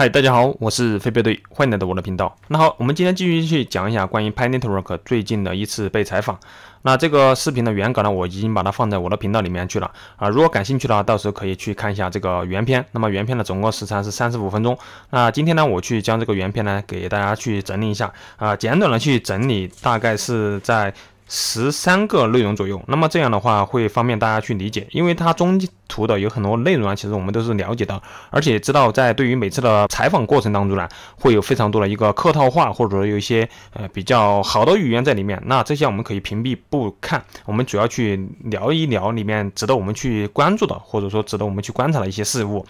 嗨，大家好，我是飞飞队，欢迎来到我的频道。那好，我们今天继续去讲一下关于 p i n e t p p Rock 最近的一次被采访。那这个视频的原稿呢，我已经把它放在我的频道里面去了啊。如果感兴趣的话，到时候可以去看一下这个原片。那么原片的总共时长是三十五分钟。那今天呢，我去将这个原片呢给大家去整理一下啊，简短的去整理，大概是在十三个内容左右。那么这样的话会方便大家去理解，因为它中间。图的有很多内容啊，其实我们都是了解的，而且知道在对于每次的采访过程当中呢，会有非常多的一个客套话，或者说有一些呃比较好的语言在里面。那这些我们可以屏蔽不看，我们主要去聊一聊里面值得我们去关注的，或者说值得我们去观察的一些事物。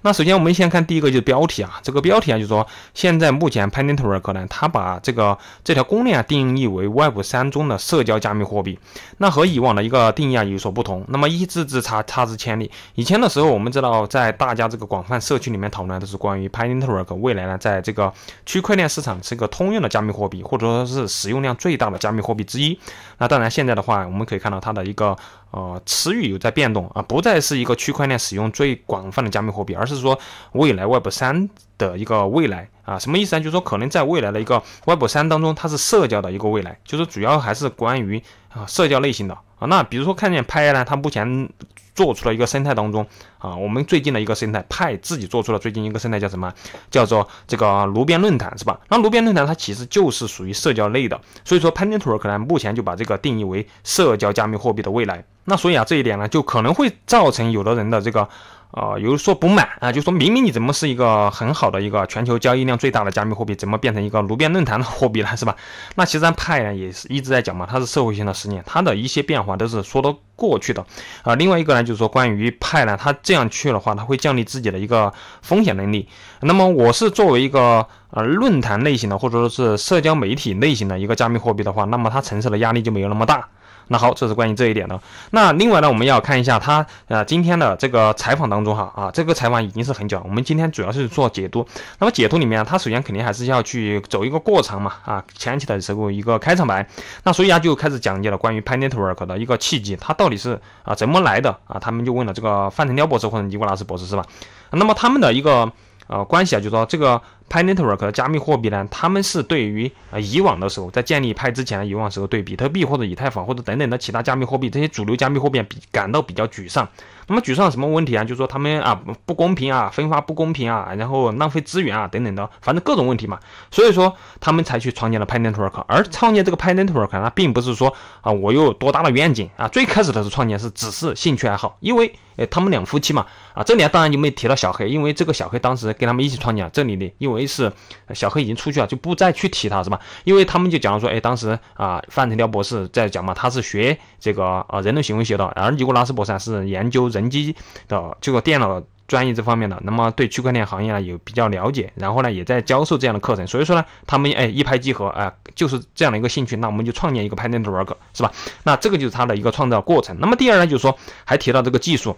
那首先我们先看第一个就是标题啊，这个标题啊就是说现在目前 p e n t e t o r 可能它把这个这条公链啊定义为 Web 三中的社交加密货币，那和以往的一个定义啊有所不同。那么一字之差，差之千里。以前的时候，我们知道在大家这个广泛社区里面讨论的是关于 p y n Network 未来呢，在这个区块链市场是一个通用的加密货币，或者说是使用量最大的加密货币之一。那当然，现在的话，我们可以看到它的一个呃词语有在变动啊，不再是一个区块链使用最广泛的加密货币，而是说未来 Web 三的一个未来啊，什么意思呢？就是说可能在未来的一个 Web 三当中，它是社交的一个未来，就是主要还是关于啊社交类型的啊。那比如说看见拍呢，它目前。做出了一个生态当中啊，我们最近的一个生态，派自己做出了最近一个生态叫什么？叫做这个炉边论坛是吧？那炉边论坛它其实就是属于社交类的，所以说潘 t 土豆可能目前就把这个定义为社交加密货币的未来。那所以啊，这一点呢，就可能会造成有的人的这个。啊，有人说不满啊，就说明明你怎么是一个很好的一个全球交易量最大的加密货币，怎么变成一个炉边论坛的货币了，是吧？那其实咱派呢也是一直在讲嘛，它是社会性的实验，它的一些变化都是说得过去的。啊，另外一个呢，就是说关于派呢，它这样去的话，它会降低自己的一个风险能力。那么我是作为一个呃论坛类型的或者说是社交媒体类型的一个加密货币的话，那么它承受的压力就没有那么大。那好，这是关于这一点的。那另外呢，我们要看一下他呃今天的这个采访当中哈啊，这个采访已经是很久。我们今天主要是做解读，那么解读里面啊，他首先肯定还是要去走一个过场嘛啊，前期的时候一个开场白。那所以啊，就开始讲解了关于 p a n e t w o r k 的一个契机，它到底是啊怎么来的啊？他们就问了这个范成彪博士或者尼古拉斯博士是吧？那么他们的一个呃关系啊，就说这个。Pioneercoin 加密货币呢？他们是对于呃以往的时候，在建立派之前，的以往时候对比特币或者以太坊或者等等的其他加密货币，这些主流加密货币比感到比较沮丧。那么沮丧什么问题啊？就是说他们啊不公平啊，分发不公平啊，然后浪费资源啊等等的，反正各种问题嘛。所以说他们才去创建了 p i o n e e r c o r k 而创建这个 p i o n e e r c o r k 那并不是说啊，我又有多大的愿景啊。最开始的时候创建是只是兴趣爱好，因为哎、他们两夫妻嘛啊，这里当然就没提到小黑，因为这个小黑当时跟他们一起创建这里的，因为。为是小黑已经出去了，就不再去提他，是吧？因为他们就讲说，哎，当时啊，范成雕博士在讲嘛，他是学这个啊，人类行为学的，而尼古拉斯博士是研究人机的这个电脑专业这方面的，那么对区块链行业呢有比较了解，然后呢也在教授这样的课程，所以说呢，他们哎一拍即合，哎就是这样的一个兴趣，那我们就创建一个 p a n d o n i t 是吧？那这个就是他的一个创造过程。那么第二呢，就是说还提到这个技术。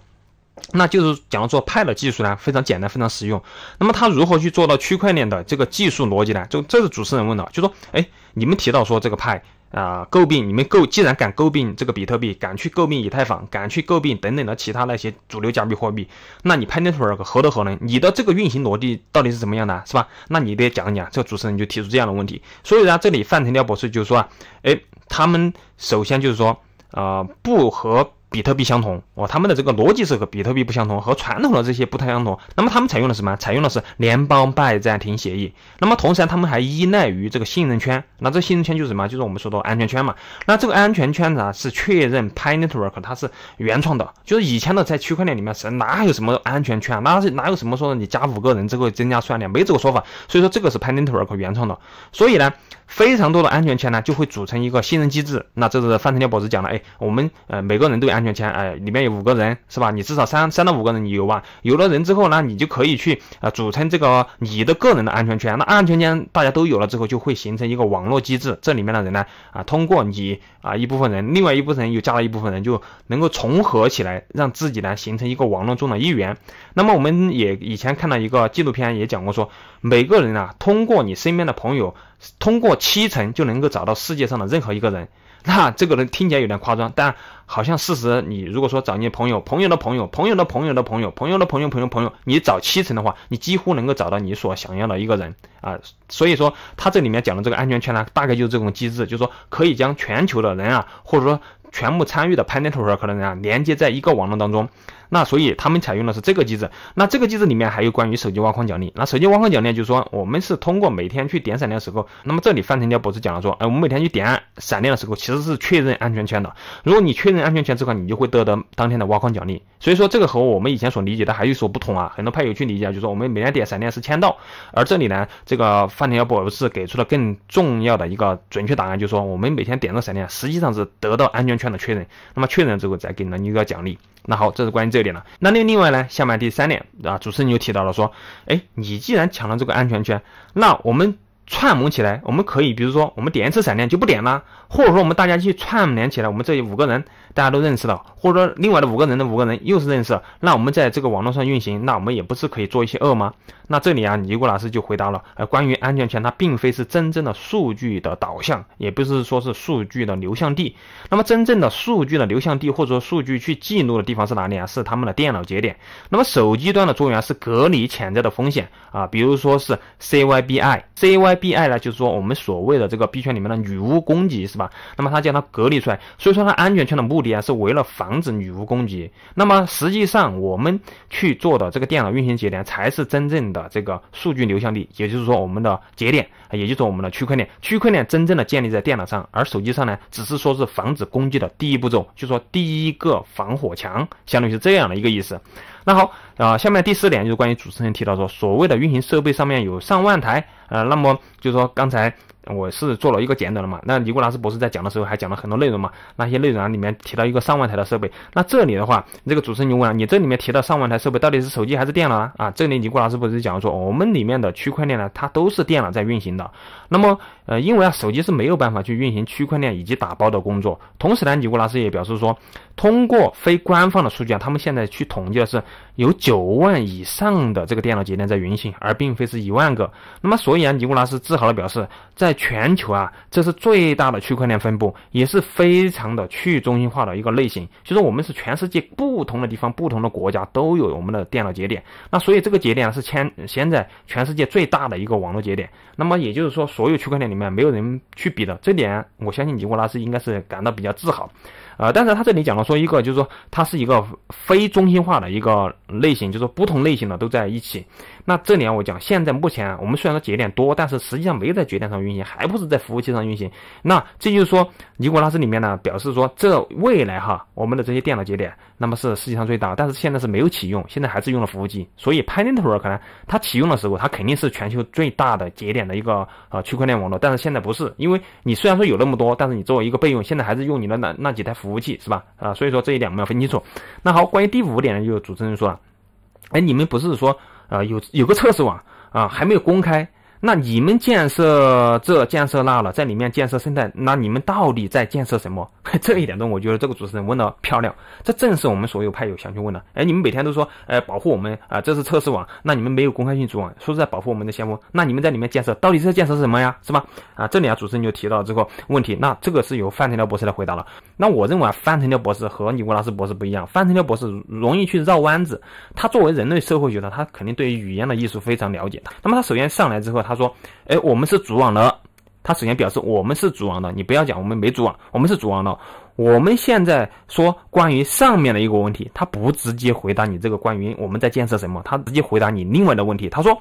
那就是讲做派的技术呢，非常简单，非常实用。那么它如何去做到区块链的这个技术逻辑呢？就这是主持人问的，就说：哎，你们提到说这个派啊，诟病你们诟，既然敢诟病这个比特币，敢去诟病以太坊，敢去诟病等等的其他那些主流加密货币，那你潘天水何德何能？你的这个运行逻辑到底是怎么样的，是吧？那你得讲讲。这个主持人就提出这样的问题。所以呢，这里范成廖博士就是说：哎，他们首先就是说，啊，不和。比特币相同，哦，他们的这个逻辑是和比特币不相同，和传统的这些不太相同。那么他们采用的什么？采用的是联邦拜占庭协议。那么同时呢，他们还依赖于这个信任圈。那这信任圈就是什么？就是我们说的安全圈嘛。那这个安全圈呢，是确认 Pine Network 它是原创的，就是以前的在区块链里面是哪有什么安全圈？哪是哪有什么说你加五个人这个增加算量，没这个说法。所以说这个是 Pine Network 原创的。所以呢，非常多的安全圈呢，就会组成一个信任机制。那这是范成亮博士讲的，哎，我们呃每个人有安。安全圈，哎，里面有五个人，是吧？你至少三三到五个人，你有吧？有了人之后呢，你就可以去啊组成这个你的个人的安全圈。那安全圈大家都有了之后，就会形成一个网络机制。这里面的人呢，啊，通过你啊一部分人，另外一部分人又加了一部分人，就能够重合起来，让自己呢形成一个网络中的一员。那么我们也以前看到一个纪录片也讲过，说每个人啊通过你身边的朋友，通过七成就能够找到世界上的任何一个人。那这个人听起来有点夸张，但好像事实，你如果说找你朋友、朋友的朋友、朋友的朋友的朋友、朋友的朋友朋友朋友，你找七成的话，你几乎能够找到你所想要的一个人啊。所以说，他这里面讲的这个安全圈呢，大概就是这种机制，就是说可以将全球的人啊，或者说全部参与的 PANETTOR 可能啊，连接在一个网络当中。那所以他们采用的是这个机制，那这个机制里面还有关于手机挖矿奖励。那手机挖矿奖励就是说，我们是通过每天去点闪电的时候，那么这里范成家博士讲了说，哎，我们每天去点闪电的时候，其实是确认安全圈的。如果你确认安全圈之后，你就会得到当天的挖矿奖励。所以说这个和我们以前所理解的还有所不同啊。很多派友去理解就是说，我们每天点闪电是签到，而这里呢，这个范成彪博士给出了更重要的一个准确答案，就是说我们每天点个闪电实际上是得到安全圈的确认，那么确认之后再给了你一个奖励。那好，这是关于这一点了。那另另外呢，下面第三点啊，主持人就提到了，说，哎，你既然抢了这个安全圈，那我们。串谋起来，我们可以，比如说，我们点一次闪电就不点了，或者说我们大家去串联起来，我们这五个人大家都认识了，或者说另外的五个人的五个人又是认识，那我们在这个网络上运行，那我们也不是可以做一些恶吗？那这里啊，尼古老师就回答了，呃，关于安全权，它并非是真正的数据的导向，也不是说是数据的流向地。那么真正的数据的流向地，或者说数据去记录的地方是哪里啊？是他们的电脑节点。那么手机端的作用啊，是隔离潜在的风险啊，比如说是 C Y B I C Y。B I 呢，就是说我们所谓的这个币圈里面的女巫攻击，是吧？那么它将它隔离出来，所以说它安全圈的目的啊，是为了防止女巫攻击。那么实际上我们去做的这个电脑运行节点，才是真正的这个数据流向地，也就是说我们的节点，也就是我们的区块链。区块链真正的建立在电脑上，而手机上呢，只是说是防止攻击的第一步骤，就说第一个防火墙，相当于是这样的一个意思。那好。啊，下面第四点就是关于主持人提到说，所谓的运行设备上面有上万台，呃，那么就是说刚才我是做了一个简短的嘛，那尼古拉斯博士在讲的时候还讲了很多内容嘛，那些内容啊里面提到一个上万台的设备，那这里的话，这个主持人就问了，你这里面提到上万台设备到底是手机还是电脑啊？这里尼古拉斯博士讲说，我们里面的区块链呢，它都是电脑在运行的，那么呃，因为啊，手机是没有办法去运行区块链以及打包的工作，同时呢，尼古拉斯也表示说，通过非官方的数据啊，他们现在去统计的是。有九万以上的这个电脑节点在运行，而并非是一万个。那么，所以啊，尼古拉斯自豪的表示，在全球啊，这是最大的区块链分布，也是非常的去中心化的一个类型。就是我们是全世界不同的地方、不同的国家都有我们的电脑节点。那所以这个节点是现现在全世界最大的一个网络节点。那么也就是说，所有区块链里面没有人去比的这点，我相信尼古拉斯应该是感到比较自豪。呃，但是他这里讲了说一个，就是说它是一个非中心化的一个类型，就是不同类型的都在一起。那这啊，我讲，现在目前我们虽然说节点多，但是实际上没在节点上运行，还不是在服务器上运行。那这就是说，尼古拉斯里面呢，表示说这未来哈，我们的这些电脑节点，那么是世界上最大，但是现在是没有启用，现在还是用了服务器。所以 p a n t a c l 呢，可能它启用的时候，它肯定是全球最大的节点的一个呃区块链网络，但是现在不是，因为你虽然说有那么多，但是你作为一个备用，现在还是用你的那那几台服务器，是吧？啊，所以说这一点我们要分清楚。那好，关于第五点呢，就主持人说了，哎，你们不是说？啊，有有个测试网啊，还没有公开。那你们建设这建设那了，在里面建设生态，那你们到底在建设什么？这一点中，我觉得这个主持人问的漂亮，这正是我们所有派友想去问的。哎，你们每天都说，呃，保护我们啊，这是测试网，那你们没有公开性主网，说是在，保护我们的先锋，那你们在里面建设，到底在建设什么呀？是吧？啊，这里啊，主持人就提到了这个问题，那这个是由范成彪博士来回答了。那我认为啊，范成彪博士和尼古拉斯博士不一样，范成彪博士容易去绕弯子，他作为人类社会学的，他肯定对语言的艺术非常了解的。那么他首先上来之后，他。他说，哎，我们是主网的。他首先表示我们是主网的，你不要讲我们没主网，我们是主网的。我们现在说关于上面的一个问题，他不直接回答你这个关于我们在建设什么，他直接回答你另外的问题。他说，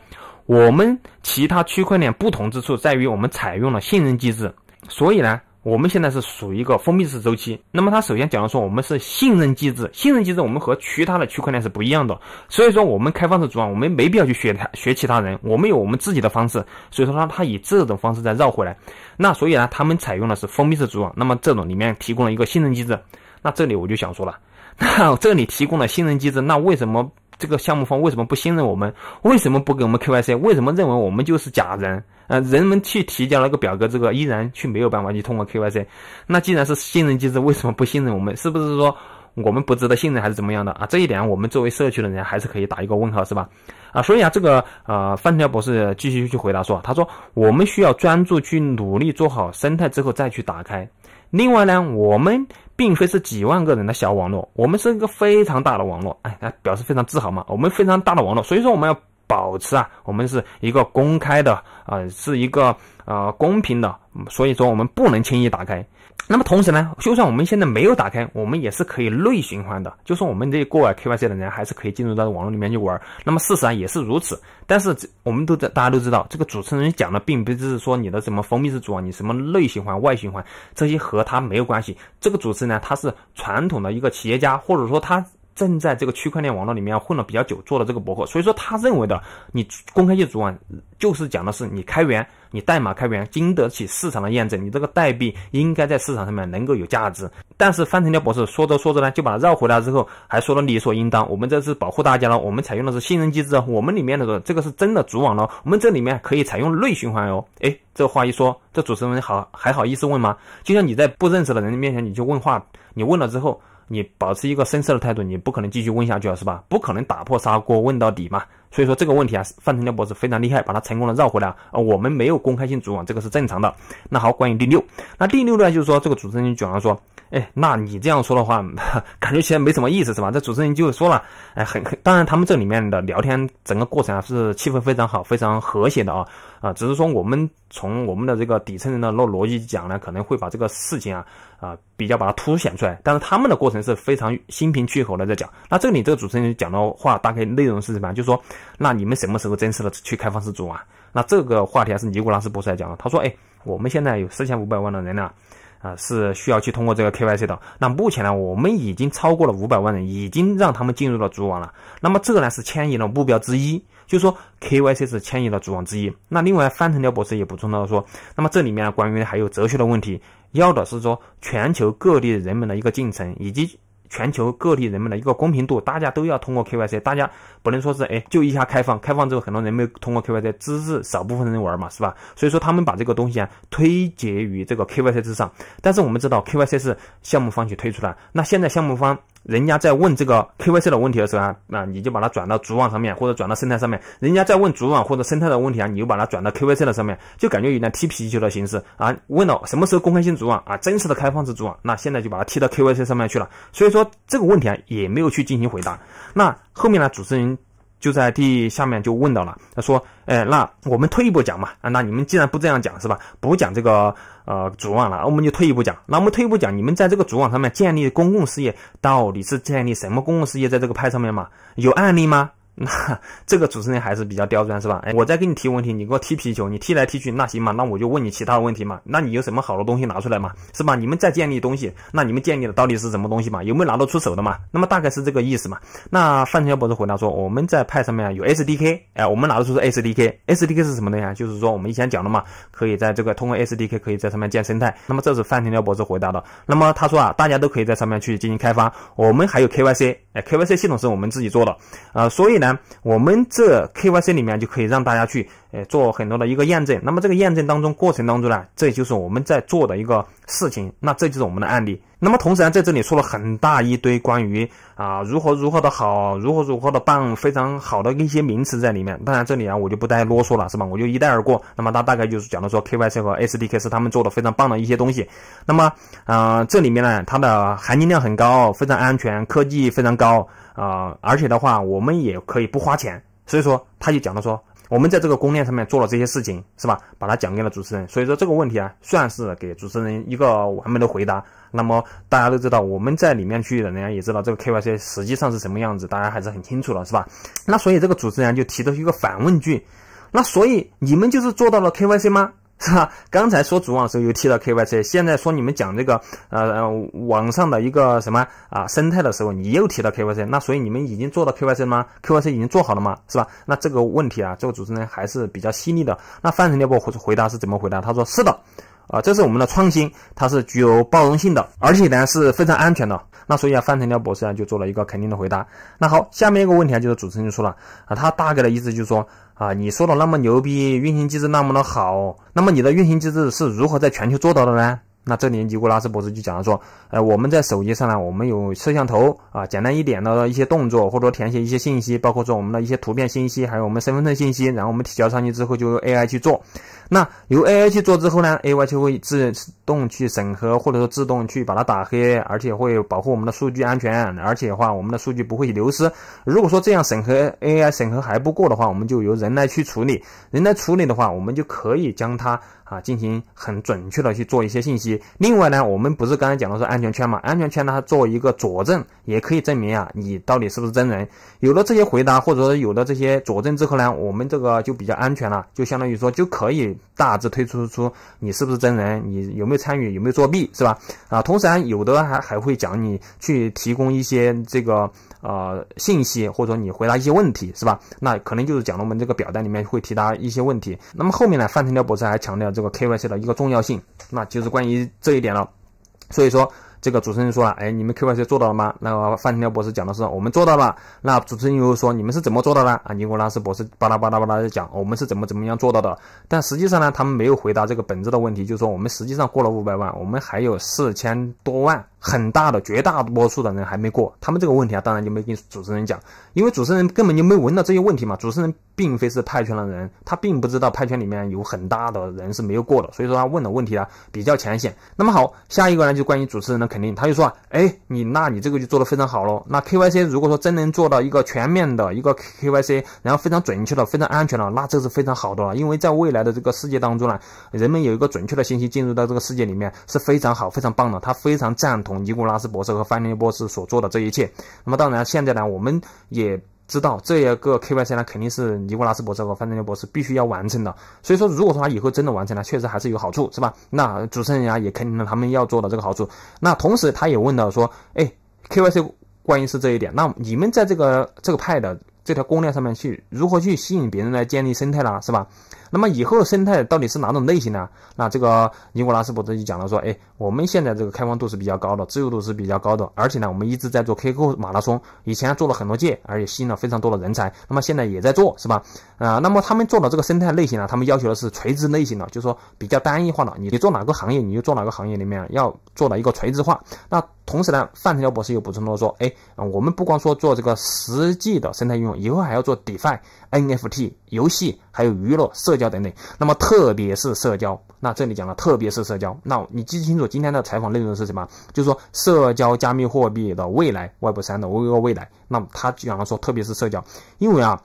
我们其他区块链不同之处在于我们采用了信任机制，所以呢。我们现在是属于一个封闭式周期，那么它首先讲的说我们是信任机制，信任机制我们和其他的区块链是不一样的，所以说我们开放式主网，我们没必要去学他学其他人，我们有我们自己的方式，所以说呢，它以这种方式再绕回来，那所以呢，他们采用的是封闭式组网，那么这种里面提供了一个信任机制，那这里我就想说了，那这里提供了信任机制，那为什么？这个项目方为什么不信任我们？为什么不给我们 KYC？为什么认为我们就是假人？呃，人们去提交了个表格，这个依然去没有办法去通过 KYC。那既然是信任机制，为什么不信任我们？是不是说我们不值得信任，还是怎么样的啊？这一点我们作为社区的人还是可以打一个问号，是吧？啊，所以啊，这个呃范特博士继续去回答说，他说我们需要专注去努力做好生态之后再去打开。另外呢，我们。并非是几万个人的小网络，我们是一个非常大的网络，哎，他表示非常自豪嘛，我们非常大的网络，所以说我们要保持啊，我们是一个公开的，呃，是一个呃公平的，所以说我们不能轻易打开。那么同时呢，就算我们现在没有打开，我们也是可以内循环的。就算我们这些过外 KYC 的人还是可以进入到网络里面去玩。那么事实上也是如此。但是我们都在大家都知道，这个主持人讲的，并不是说你的什么封闭式组啊，你什么内循环、外循环这些和他没有关系。这个主持人呢，他是传统的一个企业家，或者说他。正在这个区块链网络里面混了比较久，做的这个博客，所以说他认为的，你公开业主网就是讲的是你开源，你代码开源，经得起市场的验证，你这个代币应该在市场上面能够有价值。但是范成彪博士说着说着呢，就把它绕回来之后，还说了理所应当，我们这是保护大家了，我们采用的是信任机制，我们里面的这个是真的主网了，我们这里面可以采用内循环哦。哎，这话一说，这主持人好还好意思问吗？就像你在不认识的人面前，你就问话，你问了之后。你保持一个绅士的态度，你不可能继续问下去了，是吧？不可能打破砂锅问到底嘛。所以说这个问题啊，范丞丞博士非常厉害，把他成功的绕回来啊。我们没有公开性组网，这个是正常的。那好，关于第六，那第六呢，就是说这个主持人就讲说，哎，那你这样说的话，感觉起来没什么意思，是吧？这主持人就说了，哎，很当然，他们这里面的聊天整个过程啊，是气氛非常好，非常和谐的啊。啊，只是说我们从我们的这个底层人的逻逻辑讲呢，可能会把这个事情啊啊比较把它凸显出来，但是他们的过程是非常心平气和的在讲。那这里这个主持人讲的话，大概内容是什么？就是说，那你们什么时候正式的去开放式组网？那这个话题还是尼古拉斯博士来讲的。他说，哎，我们现在有四千五百万的人呢，啊是需要去通过这个 KYC 的。那目前呢，我们已经超过了五百万人，已经让他们进入了组网了。那么这个呢，是迁移的目标之一。就是说，KYC 是迁移的主网之一。那另外，范腾廖博士也补充到说，那么这里面关于还有哲学的问题，要的是说全球各地人们的一个进程，以及全球各地人们的一个公平度，大家都要通过 KYC，大家不能说是哎就一下开放，开放之后很多人没有通过 KYC 只是少部分人玩嘛，是吧？所以说他们把这个东西啊推结于这个 KYC 之上。但是我们知道，KYC 是项目方去推出的，那现在项目方。人家在问这个 KYC 的问题的时候啊，那你就把它转到主网上面，或者转到生态上面。人家在问主网或者生态的问题啊，你就把它转到 KYC 的上面，就感觉有点踢皮球的形式啊。问到什么时候公开性主网啊，真实的开放式主网，那现在就把它踢到 KYC 上面去了。所以说这个问题啊，也没有去进行回答。那后面呢，主持人就在第下面就问到了，他说，哎，那我们退一步讲嘛，啊，那你们既然不这样讲是吧，不讲这个。呃，主网了，我们就退一步讲，那我们退一步讲，你们在这个主网上面建立公共事业，到底是建立什么公共事业？在这个派上面嘛，有案例吗？那这个主持人还是比较刁钻是吧？哎，我再跟你提问题，你给我踢皮球，你踢来踢去，那行嘛？那我就问你其他的问题嘛？那你有什么好的东西拿出来嘛？是吧？你们再建立东西，那你们建立的到底是什么东西嘛？有没有拿得出手的嘛？那么大概是这个意思嘛？那范天骄博士回答说，我们在派上面有 SDK，哎，我们拿得出是 SDK，SDK 是什么东西啊？就是说我们以前讲的嘛，可以在这个通过 SDK 可以在上面建生态。那么这是范天骄博士回答的。那么他说啊，大家都可以在上面去进行开发，我们还有 KYC。哎，KYC 系统是我们自己做的，呃，所以呢，我们这 KYC 里面就可以让大家去，呃，做很多的一个验证。那么这个验证当中过程当中呢，这就是我们在做的一个事情，那这就是我们的案例。那么同时啊，在这里说了很大一堆关于啊如何如何的好，如何如何的棒，非常好的一些名词在里面。当然这里啊，我就不再啰嗦了，是吧？我就一带而过。那么他大概就是讲的说，K Y C 和 S D K 是他们做的非常棒的一些东西。那么啊，这里面呢，它的含金量很高，非常安全，科技非常高啊，而且的话，我们也可以不花钱。所以说，他就讲的说。我们在这个供链上面做了这些事情，是吧？把它讲给了主持人，所以说这个问题啊，算是给主持人一个完美的回答。那么大家都知道我们在里面去的，人家也知道这个 KYC 实际上是什么样子，大家还是很清楚了，是吧？那所以这个主持人就提的一个反问句，那所以你们就是做到了 KYC 吗？是吧？刚才说主网的时候又提到 KYC，现在说你们讲这个呃网上的一个什么啊生态的时候，你又提到 KYC，那所以你们已经做到 KYC 了吗？KYC 已经做好了吗？是吧？那这个问题啊，这个主持人还是比较犀利的。那范成烈博回回答是怎么回答？他说是的，啊，这是我们的创新，它是具有包容性的，而且呢是非常安全的。那所以啊，范成彪博士啊就做了一个肯定的回答。那好，下面一个问题啊，就是主持人就说了啊，他大概的意思就是说啊，你说的那么牛逼，运行机制那么的好，那么你的运行机制是如何在全球做到的呢？那这里尼古拉斯博士就讲了说，呃，我们在手机上呢，我们有摄像头啊，简单一点的一些动作，或者填写一些信息，包括说我们的一些图片信息，还有我们身份证信息，然后我们提交上去之后，就 AI 去做。那由 AI 去做之后呢？AI 就会自动去审核，或者说自动去把它打黑，而且会保护我们的数据安全，而且的话，我们的数据不会流失。如果说这样审核 AI 审核还不过的话，我们就由人来去处理。人来处理的话，我们就可以将它啊进行很准确的去做一些信息。另外呢，我们不是刚才讲的是安全圈嘛？安全圈呢，它做一个佐证，也可以证明啊你到底是不是真人。有了这些回答，或者说有了这些佐证之后呢，我们这个就比较安全了，就相当于说就可以。大致推出出你是不是真人，你有没有参与，有没有作弊，是吧？啊，同时啊，有的还还会讲你去提供一些这个呃信息，或者说你回答一些问题，是吧？那可能就是讲了我们这个表单里面会提答一些问题。那么后面呢，范成彪博士还强调这个 KYC 的一个重要性，那就是关于这一点了。所以说。这个主持人说了，哎，你们 Q Y C 做到了吗？那个范天雕博士讲的是我们做到了。那主持人又说你们是怎么做到的？啊，尼古拉斯博士巴拉巴拉巴拉的讲我们是怎么怎么样做到的。但实际上呢，他们没有回答这个本质的问题，就是说我们实际上过了五百万，我们还有四千多万。很大的绝大多数的人还没过，他们这个问题啊，当然就没跟主持人讲，因为主持人根本就没问到这些问题嘛。主持人并非是派圈的人，他并不知道派圈里面有很大的人是没有过的，所以说他问的问题啊比较浅显。那么好，下一个呢就关于主持人的肯定，他就说，哎，你那你这个就做得非常好喽。那 KYC 如果说真能做到一个全面的一个 KYC，然后非常准确的、非常安全的，那这是非常好的了，因为在未来的这个世界当中呢，人们有一个准确的信息进入到这个世界里面是非常好、非常棒的，他非常赞同。尼古拉斯博士和范尼博士所做的这一切，那么当然现在呢，我们也知道这一个 KYC 呢，肯定是尼古拉斯博士和范德尼博士必须要完成的。所以说，如果说他以后真的完成了，确实还是有好处，是吧？那主持人呀也肯定了他们要做的这个好处。那同时他也问到说，哎，KYC 关于是这一点，那你们在这个这个派的这条公链上面去如何去吸引别人来建立生态啦，是吧？那么以后生态到底是哪种类型呢？那这个尼古拉斯博士就讲了说，哎，我们现在这个开放度是比较高的，自由度是比较高的，而且呢，我们一直在做 k q 马拉松，以前做了很多届，而且吸引了非常多的人才。那么现在也在做，是吧？啊，那么他们做的这个生态类型呢，他们要求的是垂直类型的，就是说比较单一化的。你你做哪个行业，你就做哪个行业里面要做到一个垂直化。那同时呢，范成彪博士又补充了说，哎，我们不光说做这个实际的生态应用，以后还要做 Defi NFT。游戏还有娱乐、社交等等。那么，特别是社交，那这里讲了，特别是社交。那你记清楚今天的采访内容是什么？就是说，社交加密货币的未来，外部三的未来。那么，他讲了说，特别是社交，因为啊。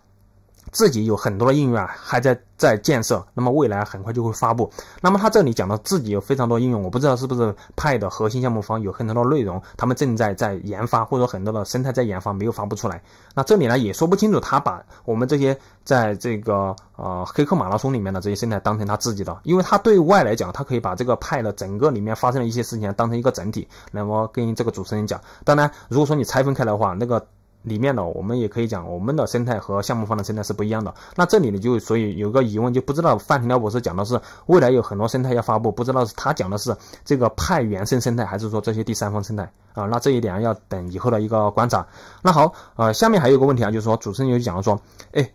自己有很多的应用啊，还在在建设，那么未来很快就会发布。那么他这里讲到自己有非常多应用，我不知道是不是派的核心项目方有很多的内容，他们正在在研发，或者很多的生态在研发没有发布出来。那这里呢也说不清楚，他把我们这些在这个呃黑客马拉松里面的这些生态当成他自己的，因为他对外来讲，他可以把这个派的整个里面发生的一些事情当成一个整体。那么跟这个主持人讲，当然如果说你拆分开来的话，那个。里面的我们也可以讲，我们的生态和项目方的生态是不一样的。那这里呢就所以有个疑问，就不知道范廷彪博士讲的是未来有很多生态要发布，不知道是他讲的是这个派原生生态，还是说这些第三方生态啊？那这一点要等以后的一个观察。那好，呃，下面还有个问题啊，就是说主持人就讲说，哎，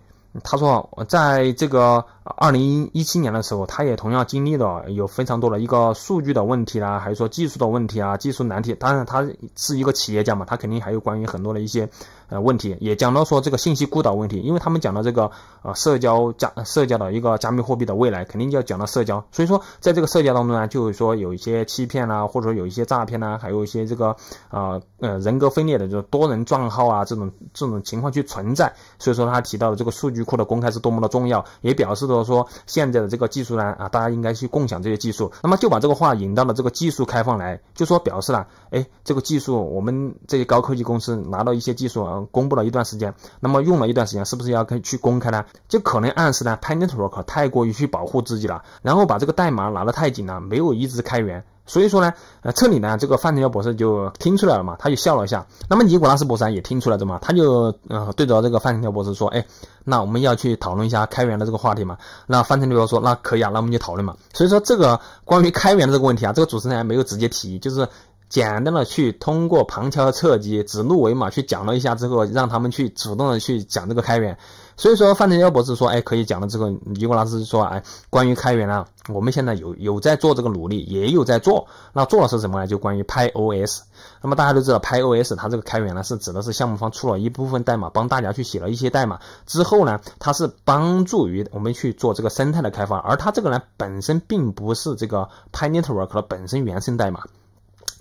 他说在这个二零一七年的时候，他也同样经历了有非常多的一个数据的问题啦，还是说技术的问题啊，技术难题。当然，他是一个企业家嘛，他肯定还有关于很多的一些。呃，问题也讲到说这个信息孤岛问题，因为他们讲到这个呃社交加社交的一个加密货币的未来，肯定就要讲到社交。所以说，在这个社交当中呢，就是说有一些欺骗啦，或者说有一些诈骗呐，还有一些这个呃呃人格分裂的，这种多人账号啊这种这种情况去存在。所以说他提到的这个数据库的公开是多么的重要，也表示着说现在的这个技术呢啊，大家应该去共享这些技术。那么就把这个话引到了这个技术开放来，就说表示了，哎，这个技术我们这些高科技公司拿到一些技术啊。公布了一段时间，那么用了一段时间，是不是要跟去公开呢？就可能暗示呢 p e n e t r o r k 太过于去保护自己了，然后把这个代码拿得太紧了，没有一直开源。所以说呢，呃，这里呢，这个范成彪博士就听出来了嘛，他就笑了一下。那么尼古拉斯博士也听出来的嘛，他就呃对着这个范成彪博士说，哎，那我们要去讨论一下开源的这个话题嘛？那范成彪说，那可以啊，那我们就讨论嘛。所以说这个关于开源的这个问题啊，这个主持人还没有直接提，就是。简单的去通过旁敲侧击、指鹿为马去讲了一下之后，让他们去主动的去讲这个开源。所以说，范成彪博士说：“哎，可以讲了。”之后，尼古拉斯说：“哎，关于开源呢，我们现在有有在做这个努力，也有在做。那做了是什么呢？就关于 Pi OS。那么大家都知道，Pi OS 它这个开源呢，是指的是项目方出了一部分代码，帮大家去写了一些代码之后呢，它是帮助于我们去做这个生态的开发，而它这个呢，本身并不是这个 Pi Network 的本身原生代码。”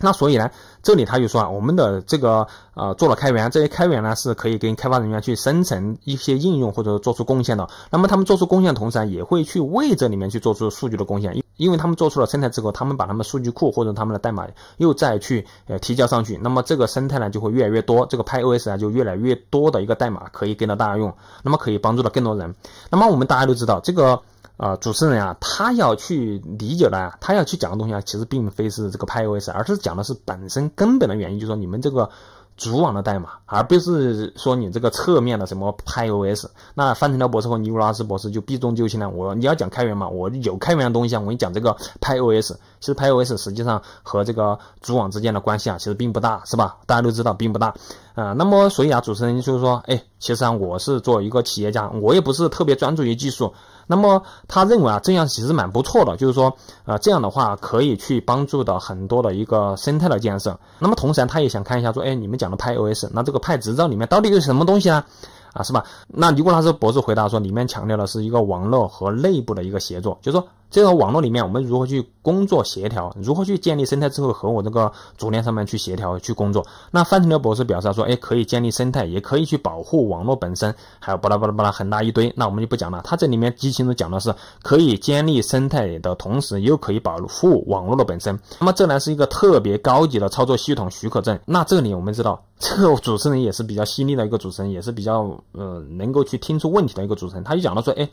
那所以呢，这里他就说啊，我们的这个呃做了开源，这些开源呢是可以跟开发人员去生成一些应用或者做出贡献的。那么他们做出贡献同时，也会去为这里面去做出数据的贡献，因因为他们做出了生态之后，他们把他们数据库或者他们的代码又再去呃提交上去，那么这个生态呢就会越来越多，这个 p y OS 啊就越来越多的一个代码可以给到大家用，那么可以帮助到更多人。那么我们大家都知道这个。啊，主持人啊，他要去理解的，他要去讲的东西啊，其实并非是这个 p OS，而是讲的是本身根本的原因，就是说你们这个主网的代码，而不是说你这个侧面的什么 p OS。那范成辽博士和尼古拉斯博士就避重就轻了。我你要讲开源嘛，我有开源的东西啊，我给你讲这个 p OS。其实 p OS 实际上和这个主网之间的关系啊，其实并不大，是吧？大家都知道并不大。啊，那么所以啊，主持人就是说，哎，其实啊，我是做一个企业家，我也不是特别专注于技术。那么他认为啊，这样其实蛮不错的，就是说，呃，这样的话可以去帮助到很多的一个生态的建设。那么同时，他也想看一下说，哎，你们讲的派 OS，那这个派执照里面到底有什么东西呢？啊，是吧？那尼古拉斯博士，回答说，里面强调的是一个网络和内部的一个协作，就说。这个网络里面，我们如何去工作协调？如何去建立生态之后，和我这个主链上面去协调去工作？那范成苗博士表示说：“哎，可以建立生态，也可以去保护网络本身，还有巴拉巴拉巴拉很大一堆，那我们就不讲了。他这里面激情的讲的是，可以建立生态的同时，又可以保护网络的本身。那么这呢是一个特别高级的操作系统许可证。那这里我们知道，这个主持人也是比较犀利的一个主持人，也是比较呃能够去听出问题的一个主持人。他就讲到说，哎。”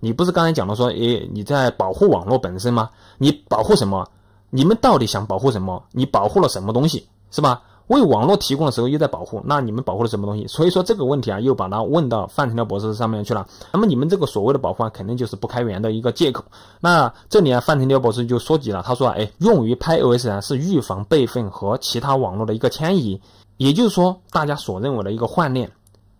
你不是刚才讲了说，诶，你在保护网络本身吗？你保护什么？你们到底想保护什么？你保护了什么东西，是吧？为网络提供的时候又在保护，那你们保护了什么东西？所以说这个问题啊，又把它问到范成彪博士上面去了。那么你们这个所谓的保护，啊，肯定就是不开源的一个借口。那这里啊，范成彪博士就说及了，他说，哎，用于 PiOS 啊，是预防备份和其他网络的一个迁移，也就是说大家所认为的一个换链。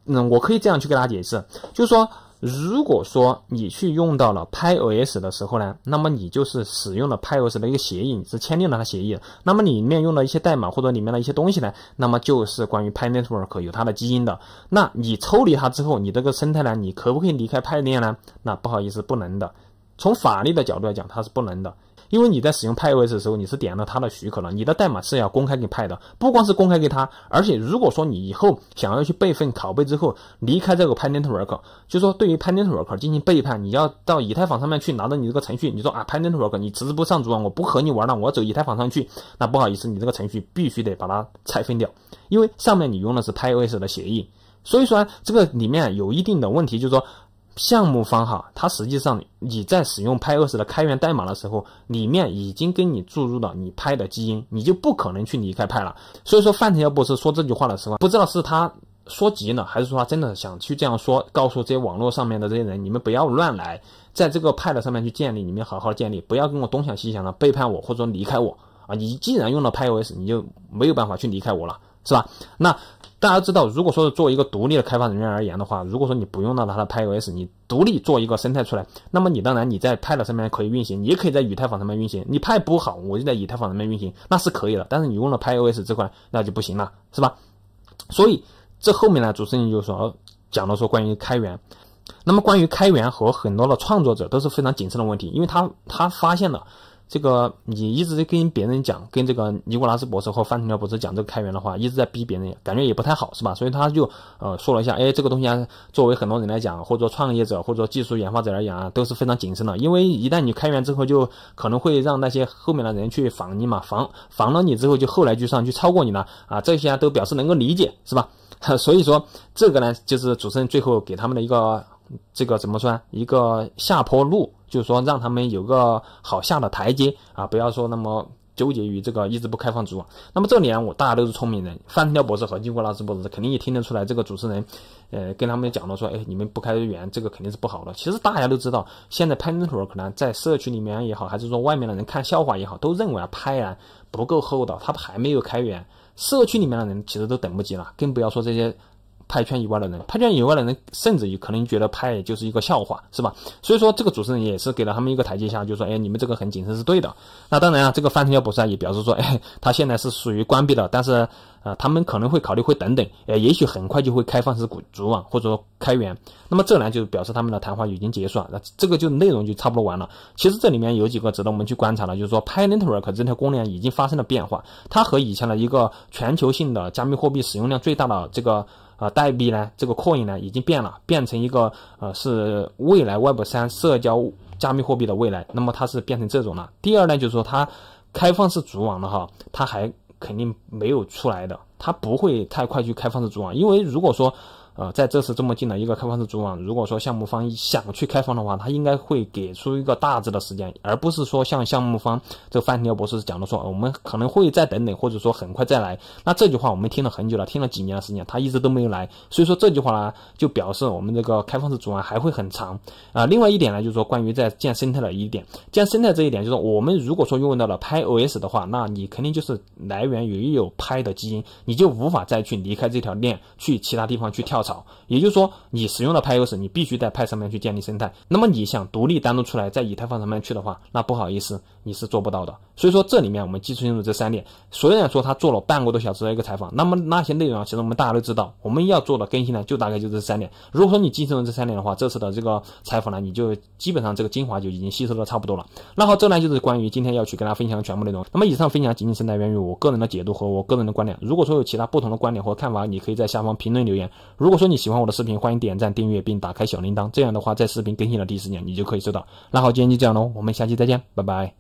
嗯，我可以这样去给大家解释，就是说。如果说你去用到了 PiOS 的时候呢，那么你就是使用了 PiOS 的一个协议，你是签订了它协议。那么里面用的一些代码或者里面的一些东西呢，那么就是关于 Pi Network 有它的基因的。那你抽离它之后，你这个生态呢，你可不可以离开 Pi 链呢？那不好意思，不能的。从法律的角度来讲，它是不能的。因为你在使用 PiOS 的时候，你是点了它的许可了，你的代码是要公开给 p y 的，不光是公开给它，而且如果说你以后想要去备份、拷贝之后离开这个 p y Network，就说对于 Pi Network 进行背叛，你要到以太坊上面去拿到你这个程序，你说啊，p y Network，你迟迟不上主我不和你玩，了，我走以太坊上去，那不好意思，你这个程序必须得把它拆分掉，因为上面你用的是 p y o s 的协议，所以说这个里面有一定的问题，就是说。项目方哈，他实际上你在使用 PiOS 的开源代码的时候，里面已经跟你注入了你 p 的基因，你就不可能去离开 p 了。所以说，范特乔博士说这句话的时候，不知道是他说急了，还是说他真的想去这样说，告诉这些网络上面的这些人，你们不要乱来，在这个 p 的上面去建立，你们好好建立，不要跟我东想西想的背叛我或者离开我啊！你既然用了 p o s 你就没有办法去离开我了。是吧？那大家知道，如果说是作为一个独立的开发人员而言的话，如果说你不用到他的 Pi OS，你独立做一个生态出来，那么你当然你在 Pi 上面可以运行，你也可以在以太坊上面运行。你 p 不好，我就在以太坊上面运行，那是可以的。但是你用了 Pi OS 这块，那就不行了，是吧？所以这后面呢，主持人就说讲到说关于开源，那么关于开源和很多的创作者都是非常谨慎的问题，因为他他发现了。这个你一直在跟别人讲，跟这个尼古拉斯博士和范廷彪博士讲这个开源的话，一直在逼别人，感觉也不太好，是吧？所以他就呃说了一下，哎，这个东西啊，作为很多人来讲，或者说创业者或者技术研发者来讲啊，都是非常谨慎的，因为一旦你开源之后，就可能会让那些后面的人去仿你嘛，仿仿了你之后，就后来就上去超过你了，啊，这些啊、都表示能够理解，是吧？所以说这个呢，就是主持人最后给他们的一个。这个怎么说？一个下坡路，就是说让他们有个好下的台阶啊，不要说那么纠结于这个一直不开放组。那么这里啊，我大家都是聪明人，范天博士和尼古拉斯博士肯定也听得出来，这个主持人，呃，跟他们讲了说，哎，你们不开源，这个肯定是不好的。其实大家都知道，现在拍砖团可能在社区里面也好，还是说外面的人看笑话也好，都认为啊，拍啊不够厚道，他还没有开源，社区里面的人其实都等不及了，更不要说这些。派圈以外的人，派圈以外的人甚至有可能觉得派就是一个笑话，是吧？所以说这个主持人也是给了他们一个台阶下，就说，哎，你们这个很谨慎是对的。那当然啊，这个范成彪博士也表示说，哎，他现在是属于关闭的，但是呃，他们可能会考虑会等等，呃，也许很快就会开放式主网或者说开源。那么这呢，就表示他们的谈话已经结束啊，那这个就内容就差不多完了。其实这里面有几个值得我们去观察的，就是说，Pay Network 这条公链已经发生了变化，它和以前的一个全球性的加密货币使用量最大的这个。啊，代币呢？这个 coin 呢，已经变了，变成一个呃，是未来 Web 三社交加密货币的未来。那么它是变成这种了。第二呢，就是说它开放式主网了哈，它还肯定没有出来的，它不会太快去开放式主网，因为如果说。呃，在这次这么近的一个开放式组网，如果说项目方想去开放的话，他应该会给出一个大致的时间，而不是说像项目方这范天博士讲的说，我们可能会再等等，或者说很快再来。那这句话我们听了很久了，听了几年的时间，他一直都没有来，所以说这句话呢，就表示我们这个开放式组网还会很长啊。另外一点呢，就是说关于在建生态的一点，建生态这一点，就是我们如果说用到了拍 OS 的话，那你肯定就是来源于有拍的基因，你就无法再去离开这条链，去其他地方去跳。少，也就是说，你使用的派优势，你必须在派上面去建立生态。那么，你想独立单独出来在以太坊上面去的话，那不好意思，你是做不到的。所以说，这里面我们记清楚这三点。虽然说他做了半个多小时的一个采访，那么那些内容啊，其实我们大家都知道。我们要做的更新呢，就大概就这三点。如果说你记住了这三点的话，这次的这个采访呢，你就基本上这个精华就已经吸收的差不多了。那好，这呢就是关于今天要去跟大家分享的全部内容。那么，以上分享仅仅是来源于我个人的解读和我个人的观点。如果说有其他不同的观点或看法，你可以在下方评论留言。如果说你喜欢我的视频，欢迎点赞、订阅并打开小铃铛。这样的话，在视频更新的第一时间，你就可以收到。那好，今天就这样喽，我们下期再见，拜拜。